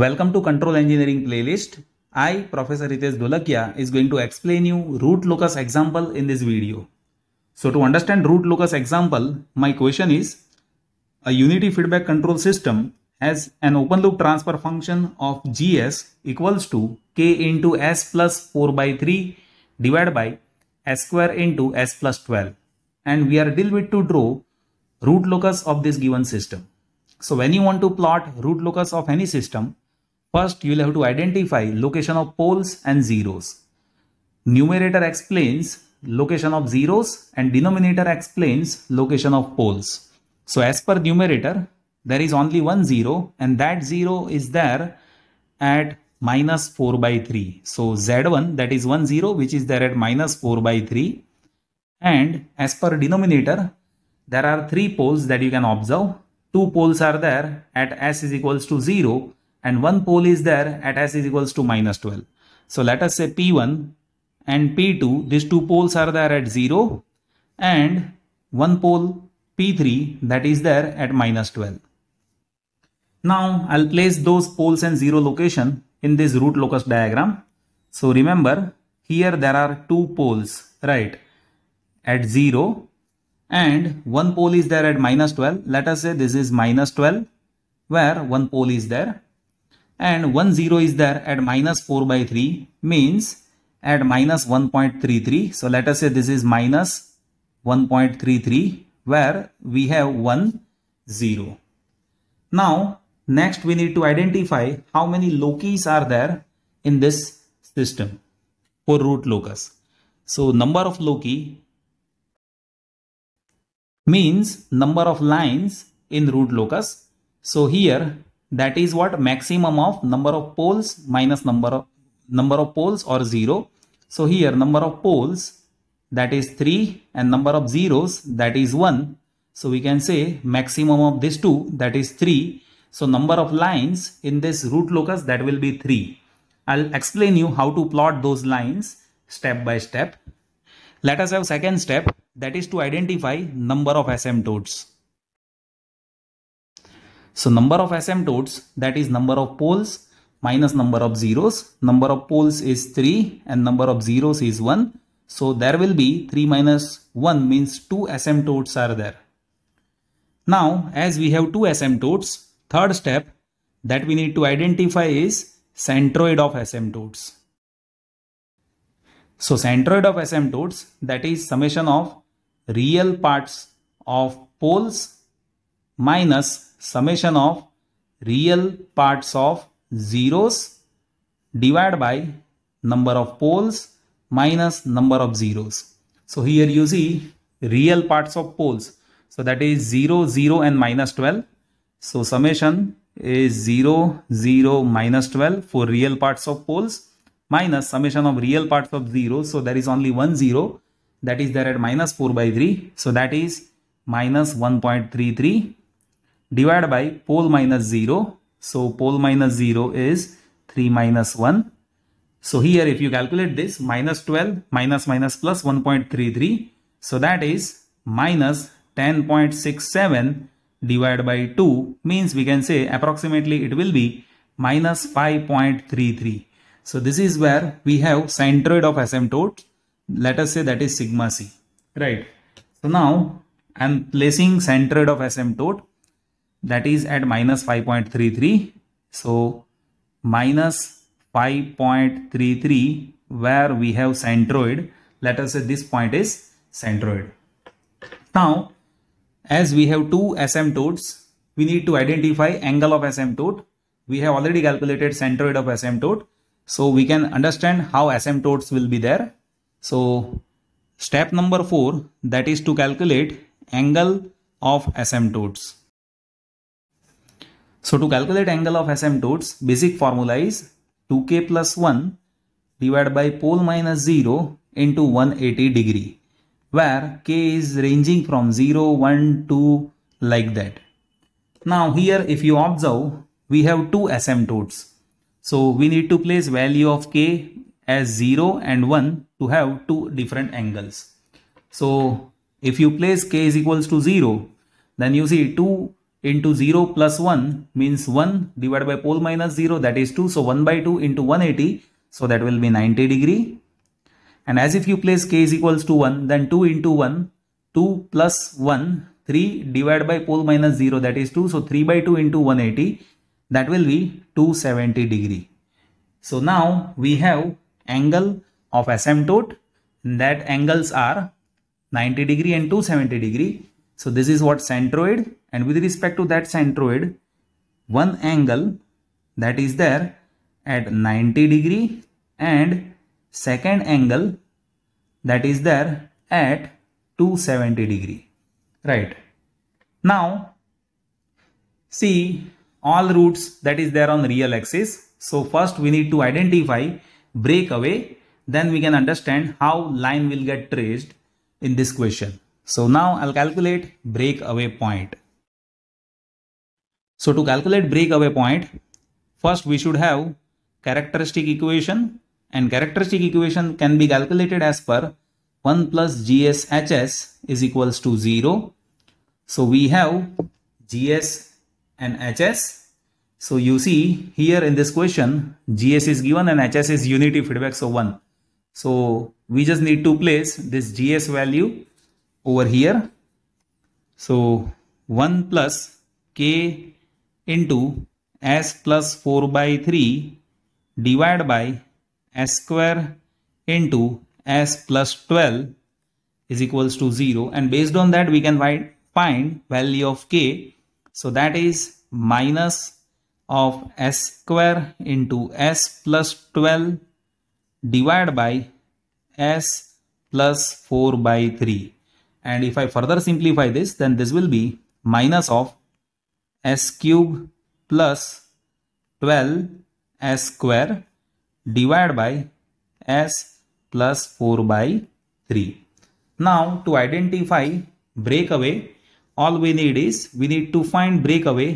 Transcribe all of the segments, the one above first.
Welcome to Control Engineering playlist. I, Professor Ritesh Dolakia, is going to explain you root locus example in this video. So to understand root locus example, my question is, a unity feedback control system has an open loop transfer function of GS equals to K into S plus 4 by 3 divided by S square into S plus 12. And we are deal with to draw root locus of this given system. So when you want to plot root locus of any system, First, you will have to identify location of poles and zeros. Numerator explains location of zeros and denominator explains location of poles. So as per numerator, there is only one zero and that zero is there at minus 4 by 3. So Z1 that is 1 0 which is there at minus 4 by 3 and as per denominator there are three poles that you can observe. Two poles are there at S is equals to 0 and one pole is there at s is equals to minus 12. So let us say P1 and P2, these two poles are there at 0 and one pole P3 that is there at minus 12. Now I'll place those poles and 0 location in this root locus diagram. So remember here there are two poles right at 0 and one pole is there at minus 12. Let us say this is minus 12 where one pole is there and 1 0 is there at minus 4 by 3 means at minus 1.33. So let us say this is minus 1.33 where we have 1 0. Now next we need to identify how many locis are there in this system for root locus. So number of loci means number of lines in root locus. So here that is what maximum of number of poles minus number of number of poles or 0 so here number of poles that is 3 and number of zeros that is 1 so we can say maximum of these two that is 3 so number of lines in this root locus that will be 3 i'll explain you how to plot those lines step by step let us have second step that is to identify number of asymptotes so number of asymptotes, that is number of poles minus number of zeros. Number of poles is 3 and number of zeros is 1. So there will be 3 minus 1 means 2 asymptotes are there. Now as we have 2 asymptotes, third step that we need to identify is centroid of asymptotes. So centroid of asymptotes that is summation of real parts of poles minus summation of real parts of zeros divided by number of poles minus number of zeros. So here you see real parts of poles. So that is 0, 0 and minus 12. So summation is 0, 0, minus 12 for real parts of poles minus summation of real parts of zeros. So there is only one 0 that is there at minus 4 by 3. So that is minus 1.33 divided by pole minus 0. So pole minus 0 is 3 minus 1. So here if you calculate this minus 12 minus minus plus 1.33. So that is minus 10.67 divided by 2 means we can say approximately it will be minus 5.33. So this is where we have centroid of asymptote. Let us say that is sigma c, right? So now I'm placing centroid of asymptote that is at minus 5.33 so minus 5.33 where we have centroid let us say this point is centroid now as we have two asymptotes we need to identify angle of asymptote we have already calculated centroid of asymptote so we can understand how asymptotes will be there so step number 4 that is to calculate angle of asymptotes so to calculate angle of asymptotes, basic formula is 2k plus 1 divided by pole minus 0 into 180 degree where k is ranging from 0, 1, 2 like that. Now here if you observe we have two asymptotes. So we need to place value of k as 0 and 1 to have two different angles. So if you place k is equals to 0 then you see two into 0 plus 1 means 1 divided by pole minus 0 that is 2 so 1 by 2 into 180 so that will be 90 degree and as if you place k is equals to 1 then 2 into 1 2 plus 1 3 divided by pole minus 0 that is 2 so 3 by 2 into 180 that will be 270 degree so now we have angle of asymptote that angles are 90 degree and 270 degree so this is what centroid and with respect to that centroid, one angle that is there at 90 degree and second angle that is there at 270 degree, right? Now see all roots that is there on real axis. So first we need to identify breakaway. Then we can understand how line will get traced in this question. So now I'll calculate breakaway point. So to calculate breakaway point, first we should have characteristic equation and characteristic equation can be calculated as per 1 plus GSHS is equals to 0. So we have GS and HS. So you see here in this question, GS is given and HS is unity feedback, so 1. So we just need to place this GS value over here. So 1 plus k into s plus 4 by 3 divided by s square into s plus 12 is equals to 0 and based on that we can find, value of k so that is minus of s square into s plus 12 divided by s plus 4 by 3 and if I further simplify this, then this will be minus of s cube plus 12 s square divided by s plus 4 by 3. Now to identify breakaway, all we need is we need to find breakaway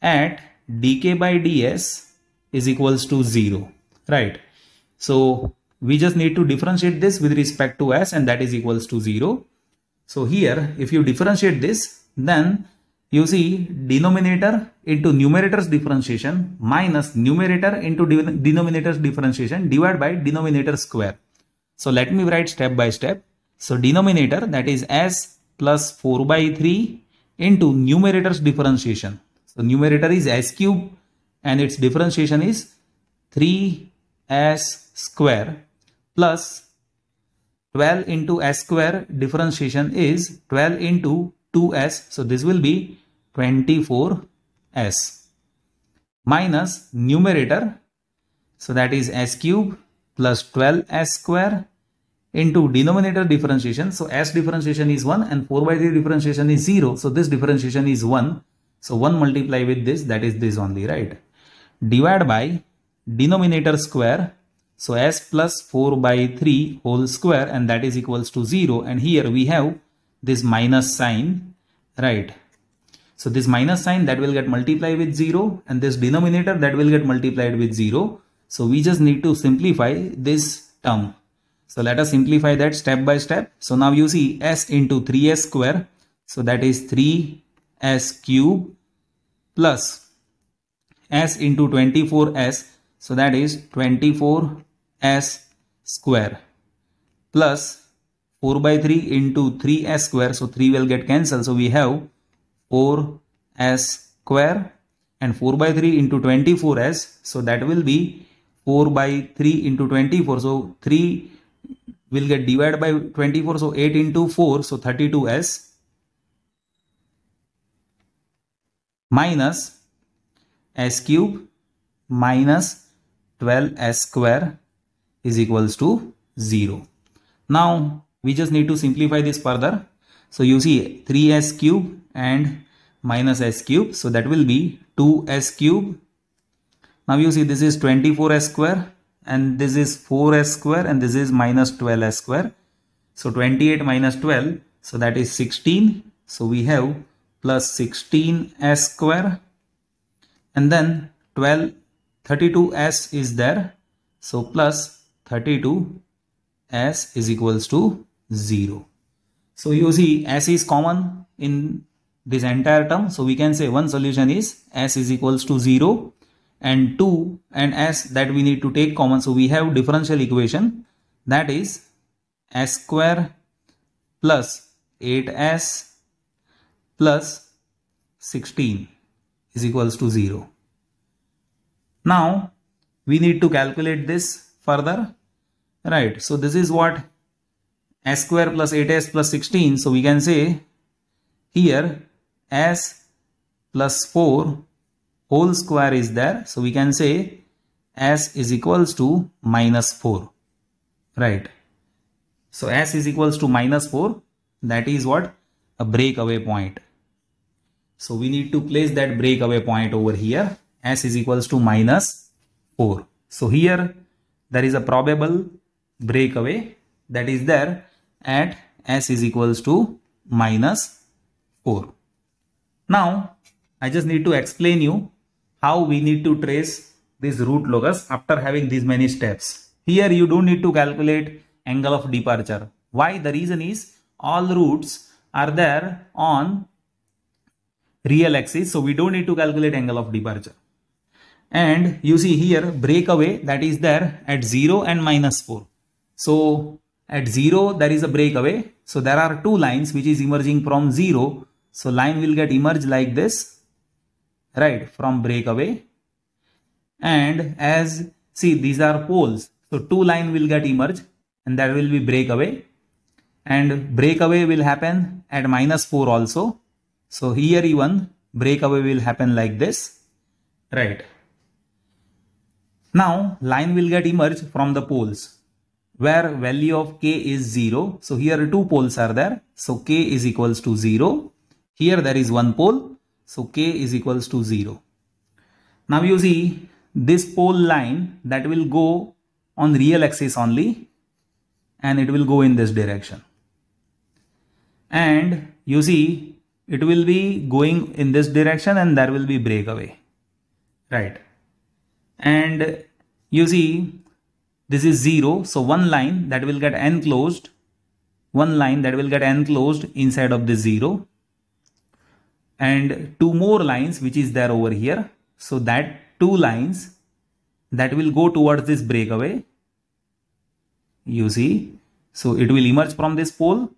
at dk by ds is equals to 0, right? So we just need to differentiate this with respect to s and that is equals to 0 so here if you differentiate this then you see denominator into numerator's differentiation minus numerator into denominator's differentiation divided by denominator square. So let me write step by step. So denominator that is s plus 4 by 3 into numerator's differentiation. So numerator is s cube and its differentiation is 3s square plus 12 into s square differentiation is 12 into 2s. So this will be 24s minus numerator. So that is s cube plus 12s square into denominator differentiation. So s differentiation is 1 and 4 by 3 differentiation is 0. So this differentiation is 1. So 1 multiply with this that is this only right. Divide by denominator square so s plus 4 by 3 whole square and that is equals to 0 and here we have this minus sign right. So this minus sign that will get multiplied with 0 and this denominator that will get multiplied with 0. So we just need to simplify this term. So let us simplify that step by step. So now you see s into 3s square. So that is 3s cube plus s into 24s so that is 24s square plus 4 by 3 into 3s square. So 3 will get cancelled. So we have 4s square and 4 by 3 into 24s. So that will be 4 by 3 into 24. So 3 will get divided by 24. So 8 into 4. So 32s minus s cube minus 12s square is equals to 0. Now we just need to simplify this further. So you see 3s cube and minus s cube. So that will be 2s cube. Now you see this is 24s square and this is 4s square and this is minus 12s square. So 28 minus 12. So that is 16. So we have plus 16s square and then 12 32s is there. So plus 32s is equals to 0. So you see s is common in this entire term. So we can say one solution is s is equals to 0 and 2 and s that we need to take common. So we have differential equation that is s square plus 8s plus 16 is equals to 0. Now we need to calculate this further, right? So this is what s square plus 8s plus 16. So we can say here s plus 4 whole square is there. So we can say s is equals to minus 4, right? So s is equals to minus 4. That is what a breakaway point. So we need to place that breakaway point over here s is equals to minus 4. So here there is a probable breakaway that is there at s is equals to minus 4. Now I just need to explain you how we need to trace this root locus after having these many steps. Here you don't need to calculate angle of departure. Why? The reason is all roots are there on real axis so we don't need to calculate angle of departure and you see here breakaway that is there at 0 and minus 4 so at 0 there is a breakaway so there are two lines which is emerging from 0 so line will get emerged like this right from breakaway and as see these are poles so two line will get emerged and there will be breakaway and breakaway will happen at minus 4 also so here even breakaway will happen like this right now line will get emerged from the poles where value of k is 0. So here two poles are there. So k is equals to 0. Here there is one pole. So k is equals to 0. Now you see this pole line that will go on real axis only and it will go in this direction. And you see it will be going in this direction and there will be breakaway. Right and you see this is 0 so one line that will get enclosed one line that will get enclosed inside of this 0 and two more lines which is there over here so that two lines that will go towards this breakaway you see so it will emerge from this pole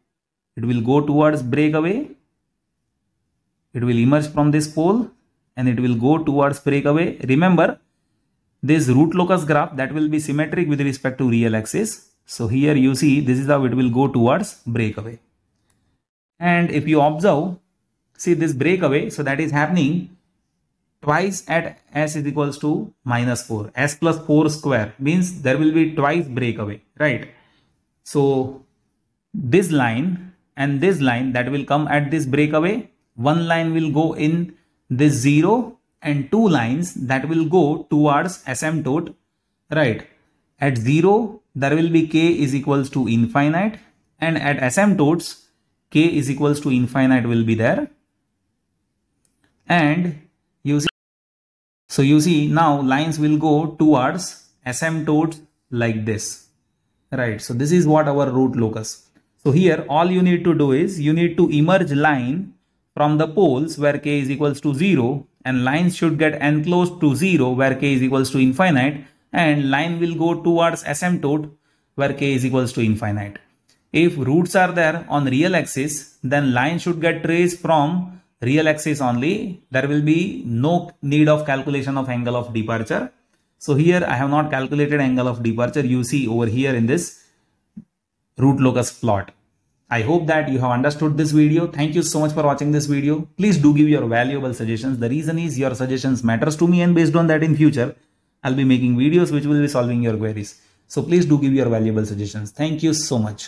it will go towards breakaway it will emerge from this pole and it will go towards breakaway remember this root locus graph that will be symmetric with respect to real axis. So here you see this is how it will go towards breakaway. And if you observe, see this breakaway, so that is happening twice at s is equals to minus 4. s plus 4 square means there will be twice breakaway, right? So this line and this line that will come at this breakaway, one line will go in this 0 and two lines that will go towards asymptote right at 0 there will be k is equals to infinite and at asymptotes k is equals to infinite will be there and you see so you see now lines will go towards asymptotes like this right so this is what our root locus so here all you need to do is you need to emerge line from the poles where k is equals to 0 and lines should get enclosed to 0 where k is equals to infinite and line will go towards asymptote where k is equals to infinite. If roots are there on real axis then line should get traced from real axis only there will be no need of calculation of angle of departure. So here I have not calculated angle of departure you see over here in this root locus plot. I hope that you have understood this video. Thank you so much for watching this video. Please do give your valuable suggestions. The reason is your suggestions matters to me and based on that in future, I'll be making videos which will be solving your queries. So please do give your valuable suggestions. Thank you so much.